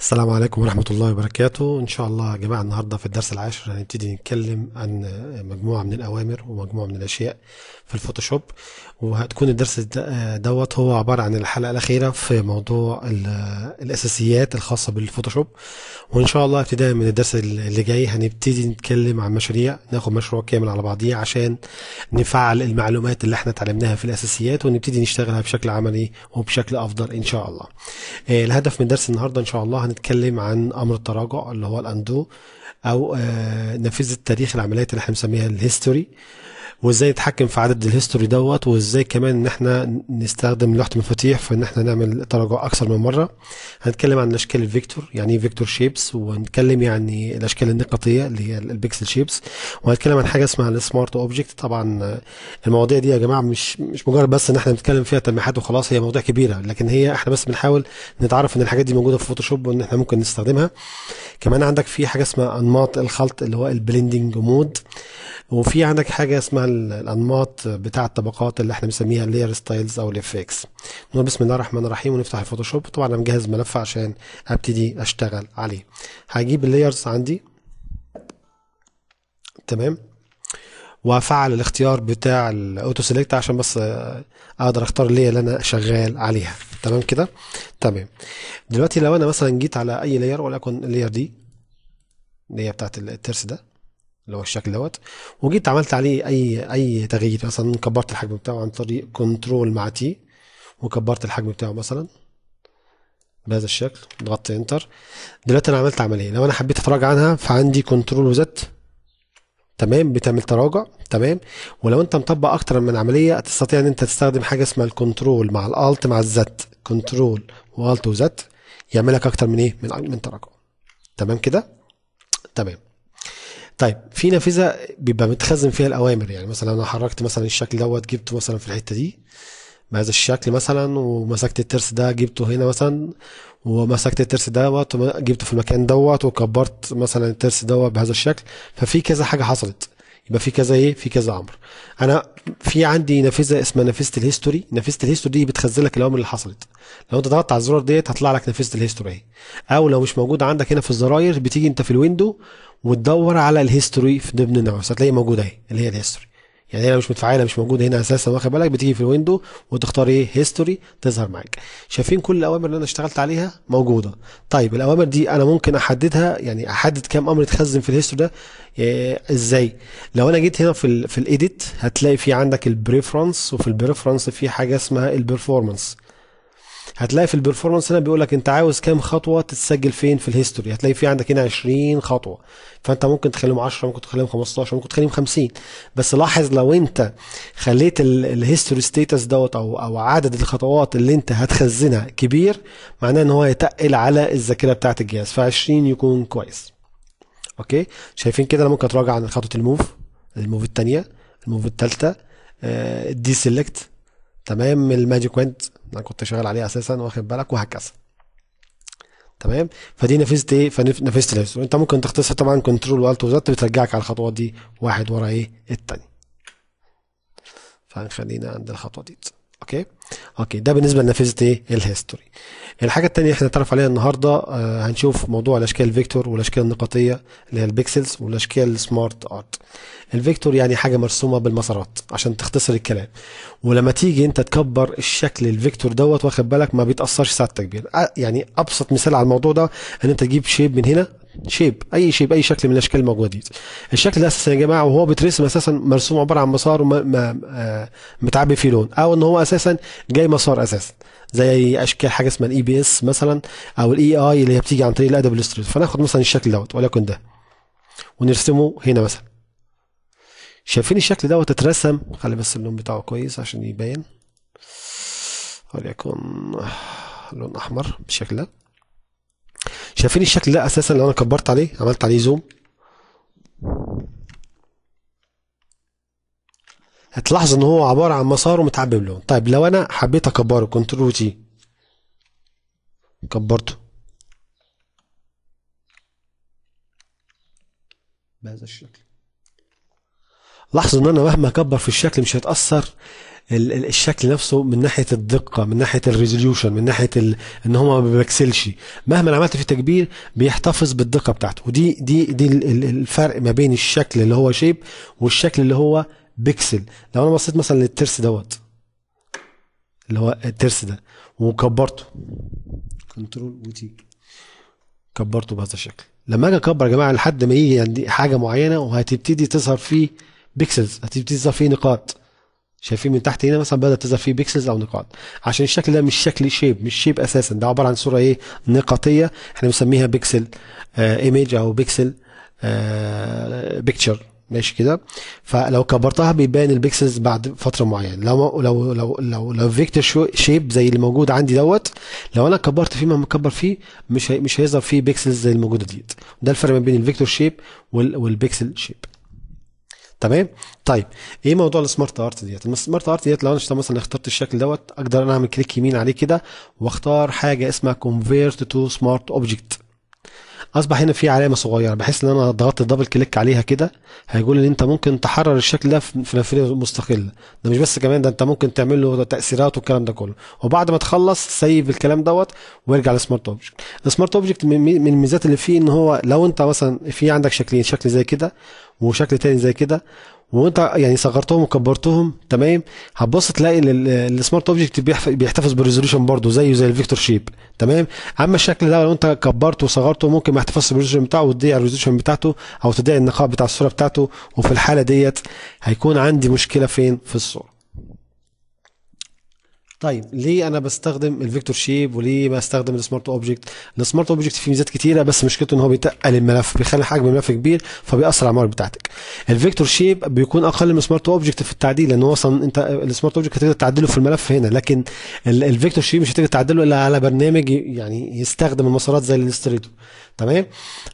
السلام عليكم ورحمة الله وبركاته إن شاء الله يا جماعة النهاردة في الدرس العاشر هنبتدي نتكلم عن مجموعة من الأوامر ومجموعة من الأشياء في الفوتوشوب وهتكون الدرس دوت هو عبارة عن الحلقة الأخيرة في موضوع الأساسيات الخاصة بالفوتوشوب وإن شاء الله ابتداء من الدرس اللي جاي هنبتدي نتكلم عن مشاريع ناخد مشروع كامل على بعضيه عشان نفعل المعلومات اللي احنا اتعلمناها في الأساسيات ونبتدي نشتغلها بشكل عملي وبشكل أفضل إن شاء الله آه، الهدف من درس النهاردة إن شاء الله هنتكلم عن امر التراجع اللي هو الاندو او نافذه تاريخ العمليات اللي احنا بنسميها الهيستوري وازاي نتحكم في عدد الهيستوري دوت وازاي كمان ان احنا نستخدم لوحه مفاتيح في ان احنا نعمل تراجع اكثر من مره هنتكلم عن اشكال الفيكتور يعني ايه فيكتور شيبس وهنتكلم يعني الاشكال النقطيه اللي هي البيكسل شيبس وهنتكلم عن حاجه اسمها السمارت اوبجكت طبعا المواضيع دي يا جماعه مش مش مجرد بس ان احنا بنتكلم فيها تلميحات وخلاص هي مواضيع كبيره لكن هي احنا بس بنحاول نتعرف ان الحاجات دي موجوده في فوتوشوب وان احنا ممكن نستخدمها كمان عندك في حاجه اسمها انماط الخلط اللي هو البليندنج مود وفي عندك حاجه اسمها الانماط بتاع الطبقات اللي احنا بنسميها اللير ستايلز او الافكس نقول بسم الله الرحمن الرحيم ونفتح الفوتوشوب طبعا انا مجهز ملف عشان ابتدي اشتغل عليه هجيب اللايرز عندي تمام وافعل الاختيار بتاع الاوتو سيلكت عشان بس اقدر اختار اللي اللي انا شغال عليها تمام كده تمام دلوقتي لو انا مثلا جيت على اي لاير ولكن اللاير دي اللي هي بتاعت الترس ده اللي هو الشكل دوت وجيت عملت عليه اي اي تغيير مثلا كبرت الحجم بتاعه عن طريق كنترول مع تي وكبرت الحجم بتاعه مثلا بهذا الشكل ضغطت انتر دلوقتي انا عملت عمليه لو انا حبيت اتراجع عنها فعندي كنترول وزت تمام بتعمل تراجع تمام ولو انت مطبق اكتر من عمليه تستطيع ان انت تستخدم حاجه اسمها الكنترول مع الالت مع الزت كنترول والت وزت يعملك اكتر من ايه من من تراجع تمام كده تمام طيب في نافذه بيبقى متخزن فيها الاوامر يعني مثلا انا حركت مثلا الشكل دوت جبته مثلا في الحته دي بهذا الشكل مثلا ومسكت الترس ده جبته هنا مثلا ومسكت الترس دوت جبته في المكان دوت وكبرت مثلا الترس دوت بهذا الشكل ففي كذا حاجه حصلت يبقى في كذا ايه في كذا امر انا في عندي نافذه اسمها نافذه الهيستوري نافذه الهيستوري دي بتخزن لك الاوامر اللي حصلت لو انت ضغطت على الزرار ديت هتطلع لك نافذه الهيستوري او لو مش موجود عندك هنا في الزراير بتيجي انت في الويندو وتدور على الهيستوري في ضمن الناقوس هتلاقيه موجود اهي اللي هي الهيستوري يعني هي لو مش متفعله مش موجوده هنا اساسا واخد بالك بتيجي في الويندو وتختار ايه هيستوري تظهر معاك شايفين كل الاوامر اللي انا اشتغلت عليها موجوده طيب الاوامر دي انا ممكن احددها يعني احدد كام امر يتخزن في الهيستوري ده إيه ازاي لو انا جيت هنا في الـ في الايديت هتلاقي في عندك البريفرنس وفي البريفرنس في حاجه اسمها البرفورمانس هتلاقي في البرفورمانس هنا بيقول لك انت عاوز كام خطوه تتسجل فين في الهيستوري هتلاقي في عندك هنا 20 خطوه فانت ممكن تخليهم 10 ممكن تخليهم 15 ممكن تخليهم 50 بس لاحظ لو انت خليت الهيستوري ستيتس دوت او او عدد الخطوات اللي انت هتخزنها كبير معناه ان هو يتقل على الذاكره بتاعه الجهاز ف20 يكون كويس اوكي شايفين كده انا ممكن اتراجع عن خطوه الموف الموف الثانيه الموف الثالثه آه، الدي سيلكت تمام الماجيك وينت انا كنت شغال عليه اساسا واخد بالك وهكذا تمام فدي نفذت ايه فنفذت نفس وانت ممكن تختصر طبعا كنترول والت وزت بترجعك على الخطوات دي واحد ورا ايه التاني فخلينا عند الخطوه دي اوكي اوكي ده بالنسبه لنافذه ايه الهيستوري الحاجه الثانيه احنا هنتعرف عليها النهارده آه، هنشوف موضوع الاشكال الفيكتور والاشكال النقطيه اللي هي البيكسلز والاشكال السمارت ارت الفيكتور يعني حاجه مرسومه بالمسارات عشان تختصر الكلام ولما تيجي انت تكبر الشكل الفيكتور دوت واخد بالك ما بيتاثرش ساعه آه، التكبير يعني ابسط مثال على الموضوع ده ان انت تجيب شيب من هنا شيب اي شيب اي شكل من الاشكال الموجوده دي الشكل ده اساسا يا جماعه وهو بترسم اساسا مرسوم عباره عن مسار آه، متعبي فيه لون او ان هو اساسا جاي مسار اساسا زي اشكال حاجه اسمها الاي بي اس مثلا او الاي اي e اللي هي بتيجي عن طريق الادب الاستريت فناخد مثلا الشكل دوت ولكن ده ونرسمه هنا مثلا شايفين الشكل دوت اترسم خلي بس اللون بتاعه كويس عشان يبين وليكن لون احمر بالشكل ده شايفين الشكل ده اساسا لو انا كبرت عليه عملت عليه زوم هتلاحظ ان هو عباره عن مسار ومتعبي لون طيب لو انا حبيت اكبره كنترول تي كبرته بهذا الشكل لاحظوا ان انا مهما اكبر في الشكل مش هيتاثر الشكل نفسه من ناحيه الدقه من ناحيه الريزوليوشن من ناحيه ال... ان هو ما بيكسلش مهما عملت في التكبير بيحتفظ بالدقه بتاعته ودي دي دي الفرق ما بين الشكل اللي هو شيب والشكل اللي هو بيكسل لو انا بصيت مثلا للترس دوت اللي هو الترس ده وكبرته كنترول وتي كبرته بهذا الشكل لما اجي اكبر يا جماعه لحد ما يجي عندي حاجه معينه وهتبتدي تظهر فيه بيكسلز هتظهر فيه نقاط شايفين من تحت هنا مثلا بدات تظهر فيه بيكسلز او نقاط عشان الشكل ده مش شكل شيب مش شيب اساسا ده عباره عن صوره ايه نقطيه احنا بنسميها بيكسل آه ايميج او بيكسل آه بيكتشر ماشي كده فلو كبرتها بيبان البيكسلز بعد فتره معينه لو لو لو لو لو فيكتور شيب زي اللي موجود عندي دوت لو انا كبرت فيه ما مكبر فيه مش هي مش هيظهر فيه بيكسلز زي الموجوده ديت ده الفرق ما بين الفيكتور شيب والبيكسل شيب تمام طيب ايه موضوع السمارت ارت ديت السمارت ارت ديت لو انا مثلا اخترت الشكل دوت اقدر انا اعمل كليك يمين عليه كده واختار حاجه اسمها كونفيرت تو سمارت اوبجكت اصبح هنا في علامه صغيره بحيث ان انا ضغطت دبل كليك عليها كده هيقول ان انت ممكن تحرر الشكل ده في نافذه مستقله ده مش بس كمان ده انت ممكن تعمل له تاثيرات والكلام ده كله وبعد ما تخلص سيب الكلام دوت وارجع للسمارت اوبجكت السمارت اوبجكت من الميزات اللي فيه ان هو لو انت مثلا في عندك شكلين شكل زي كده وشكل تاني زي كده وانت يعني صغرتهم وكبرتهم تمام هتبص تلاقي السمارت اوبجكت بيحتفظ بالريزوليوشن برضه زيه زي الفيكتور شيب تمام اما الشكل ده لو انت كبرته وصغرته ممكن ما يحتفظش بالريزوليوشن بتاعه وتضيع الريزوليوشن بتاعته او تضيع النقاء بتاع الصوره بتاعته وفي الحاله ديت هيكون عندي مشكله فين في الصوره طيب ليه انا بستخدم الفيكتور شيب وليه بستخدم السمارت اوبجكت السمارت اوبجكت فيه ميزات كتيره بس مشكلته ان هو بيتقل الملف بيخلي حجم الملف كبير فبيأثر على المعالج بتاعتك الفيكتور شيب بيكون اقل من السمارت اوبجكت في التعديل لان هو اصلا انت السمارت اوبجكت هتقدر تعدله في الملف هنا لكن الفيكتور شيب مش هتقدر تعدله الا على برنامج يعني يستخدم المسارات زي الاستريتو تمام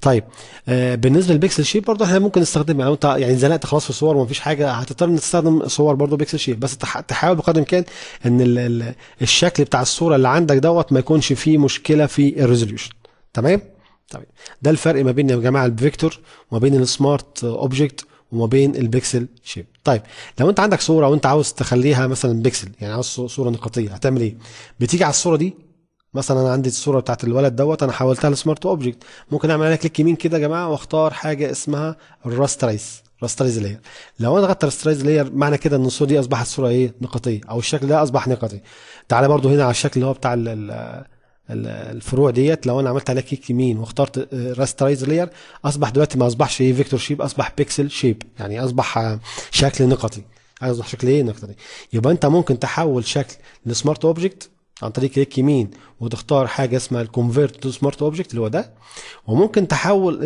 طيب آه بالنسبه للبيكسل شيب برضه احنا ممكن نستخدمها لو انت يعني زنقت خلاص في صور ومفيش حاجه هتضطر انك تستخدم صور برضه بيكسل شيب بس تحاول بقدر الامكان ان الشكل بتاع الصوره اللي عندك دوت ما يكونش فيه مشكله في الريزوليوشن تمام طيب ده الفرق ما بين يا جماعه الفيكتور وما بين السمارت اوبجكت وما بين البكسل شيب طيب لو انت عندك صوره وانت عاوز تخليها مثلا بكسل يعني عاوز صوره نقطيه هتعمل ايه بتيجي على الصوره دي مثلا انا عندي الصوره بتاعت الولد دوت انا حولتها لسمارت اوبجكت ممكن اعمل عليها كليك يمين كده يا جماعه واختار حاجه اسمها الراسترايس راسترايز لاير لو انا ضغطت راسترايز لاير معنى كده ان الصوره دي اصبحت صوره ايه نقطيه او الشكل ده اصبح نقطي تعالى برضو هنا على الشكل اللي هو بتاع الـ الـ الفروع ديت لو انا عملت عليها كيك يمين واخترت راسترايز آه، لاير اصبح دلوقتي ما اصبحش ايه فيكتور شيب اصبح بيكسل شيب يعني اصبح آه، شكل نقطي اصبح شكل ايه نقطي يبقى انت ممكن تحول شكل لسمارت اوبجكت عن طريق كليك يمين وتختار حاجه اسمها الكونفيرت تو سمارت اوبجكت اللي هو ده وممكن تحول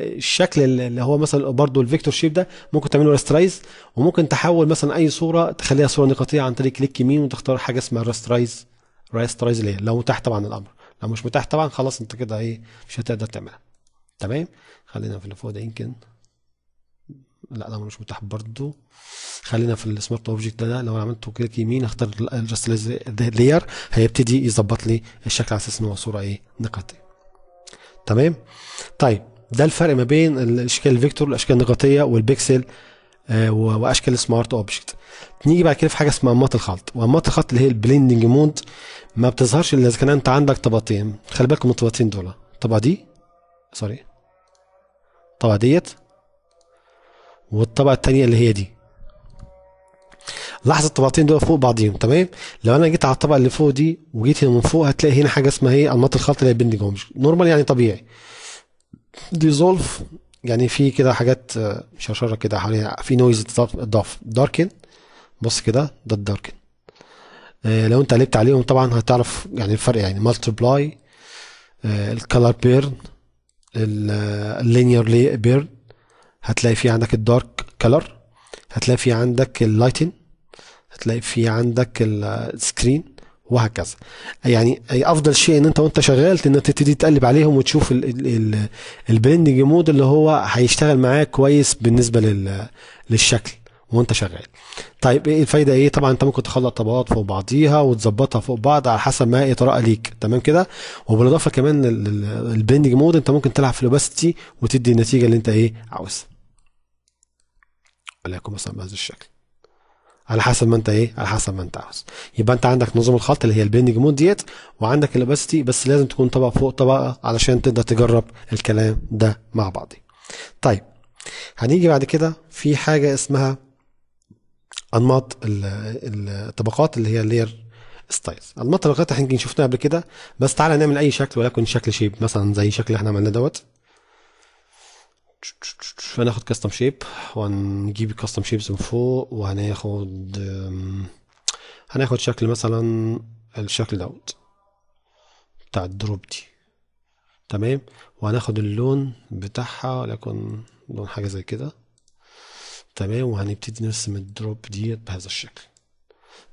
الشكل اللي هو مثلا برضو الفيكتور شيب ده ممكن تعمله راسترايز وممكن تحول مثلا اي صوره تخليها صوره نقطيه عن طريق كليك يمين وتختار حاجه اسمها راسترايز راسترايز اللي لو متاح طبعا الامر لو مش متاح طبعا خلاص انت كده ايه مش هتقدر تعملها تمام خلينا في اللي فوق ده يمكن لا ده مش متاح برضه خلينا في السمارت اوبجكت ده لو انا عملته كليك يمين اختار الجاست لاير هيبتدي يظبط لي الشكل على اساس ان هو صوره ايه نقطيه تمام طيب ده الفرق ما بين الاشكال الفيكتور والاشكال النقطيه والبيكسل آه، واشكال السمارت اوبجكت نيجي بعد كده في حاجه اسمها انماط الخلط وانماط الخلط اللي هي البليندنج مود ما بتظهرش الا اذا كان انت عندك طبقتين خلي بالكم الطبقتين دول الطبقه دي سوري الطبقه ديت والطبقه الثانيه اللي هي دي لاحظ الطبقتين دول فوق بعضيهم تمام لو انا جيت على الطبقه اللي فوق دي وجيت هنا من فوق هتلاقي هنا حاجه اسمها ايه انماط الخلط اللي هي نجوم نورمال يعني طبيعي ديزولف يعني في كده حاجات آه، شرشره كده حواليها في نويز ضعف داركن بص كده ده الداركن آه، لو انت قلبت عليهم طبعا هتعرف يعني الفرق يعني مالتبلاي آه الكالر بيرن اللينير بيرن هتلاقي في عندك الدارك كالر هتلاقي في عندك اللايتن هتلاقي في عندك السكرين وهكذا يعني افضل شيء ان انت وانت شغال ان تبتدي تقلب عليهم وتشوف البرندنج مود اللي هو هيشتغل معاك كويس بالنسبه للشكل وانت شغال طيب ايه الفايده ايه طبعا انت ممكن تخلط طبقات فوق بعضيها وتظبطها فوق بعض على حسب ما يتراءى ليك تمام كده وبالاضافه كمان البندنج مود انت ممكن تلعب في الاوباستي وتدي النتيجه اللي انت ايه عاوزها عليكم مثلا بهذا الشكل على حسب ما انت ايه على حسب ما انت عاوز يبقى انت عندك نظام الخلط اللي هي البيندنج مود ديت وعندك الاباسيتي بس لازم تكون طبقه فوق طبقه علشان تقدر تجرب الكلام ده مع بعض طيب هنيجي بعد كده في حاجه اسمها انماط الطبقات اللي هي اللير ستايلز انماط الطبقات احنا شفناها قبل كده بس تعالى نعمل اي شكل ولكن شكل شيب مثلا زي الشكل اللي احنا عملناه دوت فناخد كاستم شيب وهنجيب الكاستم شيبس من فوق وهناخد هناخد شكل مثلا الشكل دوت بتاع الدروب دي تمام وهناخد اللون بتاعها لكن لون حاجة زي كده تمام وهنبتدي نرسم الدروب ديت بهذا الشكل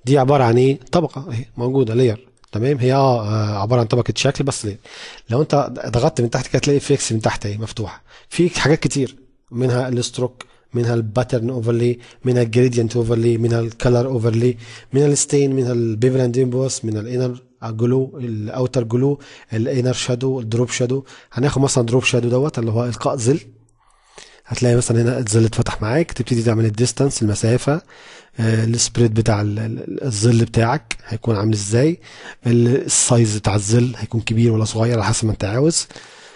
دي عبارة عن ايه طبقة اهي موجودة لير تمام هي اه عباره عن طبقه شكل بس ليه لو انت ضغطت من تحت كده تلاقي فيكس من تحت اهي مفتوحه في حاجات كتير منها الستروك منها الباترن اوفرلي منها الجريدينت اوفرلي منها الكلر اوفرلي منها الستين منها البيفلاند امبوس من الانر جلو الاوتر جلو الانر شادو الدروب شادو هناخد مثلا دروب شادو دوت اللي هو القاء ظل هتلاقي مثلا هنا الظل اتفتح معاك تبتدي تعمل الديستانس المسافه آه، السبريد بتاع الظل بتاعك هيكون عامل ازاي السايز بتاع الظل هيكون كبير ولا صغير على حسب ما انت عاوز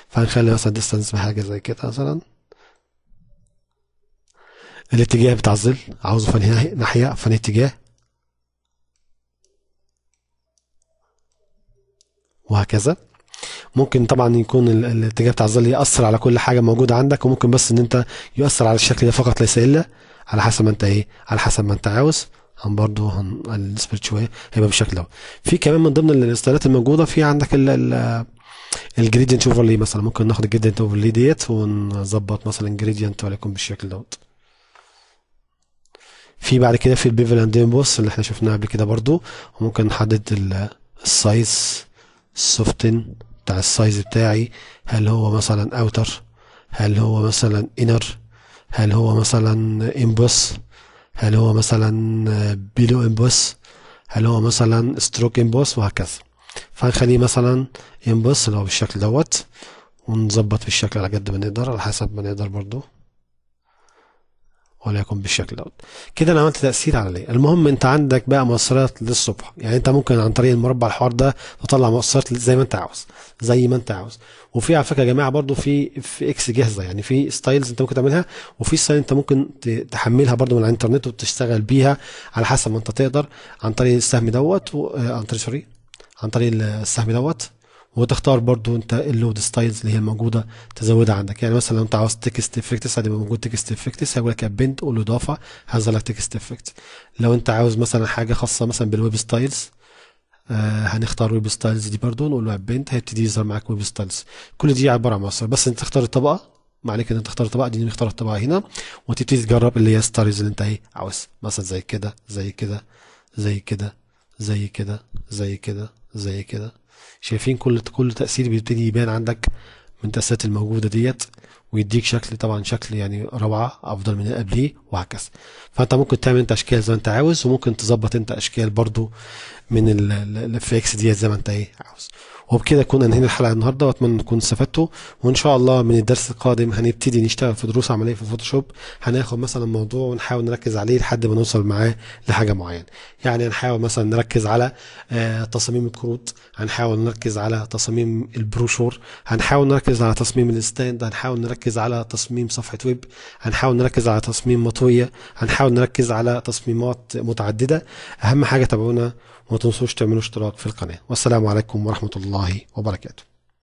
فهنخلي مثلا ديستانس بحاجه زي كده مثلا الاتجاه بتاع الظل عاوزه في ناحيه في اتجاه وهكذا ممكن طبعا يكون الاتجاه بتاع الظل ياثر على كل حاجه موجوده عندك وممكن بس ان انت ياثر على الشكل ده فقط ليس الا على حسب ما انت ايه على حسب ما انت عاوز هم برضو هنثبت شويه هيبقى بالشكل ده في كمان من ضمن الاستايلات الموجوده في عندك ال الجريدينت اوفرلي مثلا ممكن ناخد الجريدينت اوفرلي ديت ونظبط مثلا جريدينت وليكن بالشكل دوت في بعد كده في البيفل اند امبوس اللي احنا شفناه قبل كده برضو وممكن نحدد السايز سوفتن بتاع السايز بتاعي هل هو مثلا اوتر هل هو مثلا انر هل هو مثلا امبوس هل هو مثلا بيلو امبوس هل هو مثلا ستروك امبوس وهكذا فهنخليه مثلا امبوس اللي هو بالشكل دوت ونظبط بالشكل الشكل على قد ما نقدر على حسب ما نقدر برضو وليكن بالشكل دوت كده انا عملت تاثير على المهم انت عندك بقى مؤثرات للصبح يعني انت ممكن عن طريق المربع الحوار ده تطلع مؤثرات زي ما انت عاوز زي ما انت عاوز وفي على فكره يا جماعه برضو في في اكس جاهزه يعني في ستايلز انت ممكن تعملها وفي ستايل انت ممكن تحملها برضو من الانترنت وتشتغل بيها على حسب ما انت تقدر عن طريق السهم دوت آه، عن طريق سوري عن طريق السهم دوت وتختار برضو انت اللود ستايلز اللي هي موجوده تزودها عندك يعني مثلا لو انت عاوز تكست افكتس هتبقى موجود تكست افكتس هيقول لك بنت قول له اضافه هنزل لك تكست افكت لو انت عاوز مثلا حاجه خاصه مثلا بالويب ستايلز آه هنختار ويب ستايلز دي برضو نقول له بنت هيبتدي يظهر معاك ويب ستايلز كل دي عباره عن مصر بس انت تختار الطبقه ما عليك ان انت تختار الطبقه دي نختار الطبقه هنا وتبتدي تجرب اللي هي ستايلز اللي انت ايه عاوز مثلا زي كده زي كده زي كده زي كده زي كده زي كده شايفين كل كل تاثير بيبتدي يبان عندك من التاثيرات الموجودة ديت ويديك شكل طبعا شكل يعني روعة أفضل من اللي قبليه وهكذا فأنت ممكن تعمل أنت أشكال زي ما أنت عاوز وممكن تظبط أنت أشكال برضو من الفيكس ديت زي ما أنت إيه عاوز وبكده كنا انهينا الحلقه النهارده واتمنى تكونوا استفدتوا وان شاء الله من الدرس القادم هنبتدي نشتغل في دروس عمليه في الفوتوشوب هناخد مثلا موضوع ونحاول نركز عليه لحد ما نوصل معاه لحاجه معينه يعني هنحاول مثلا نركز على آه، تصاميم الكروت هنحاول نركز على تصاميم البروشور هنحاول نركز على تصميم الستاند هنحاول نركز على تصميم صفحه ويب هنحاول نركز على تصميم مطويه هنحاول نركز على تصميمات متعدده اهم حاجه تابعونا وما تنسوش تعملوا اشتراك في القناة والسلام عليكم ورحمة الله وبركاته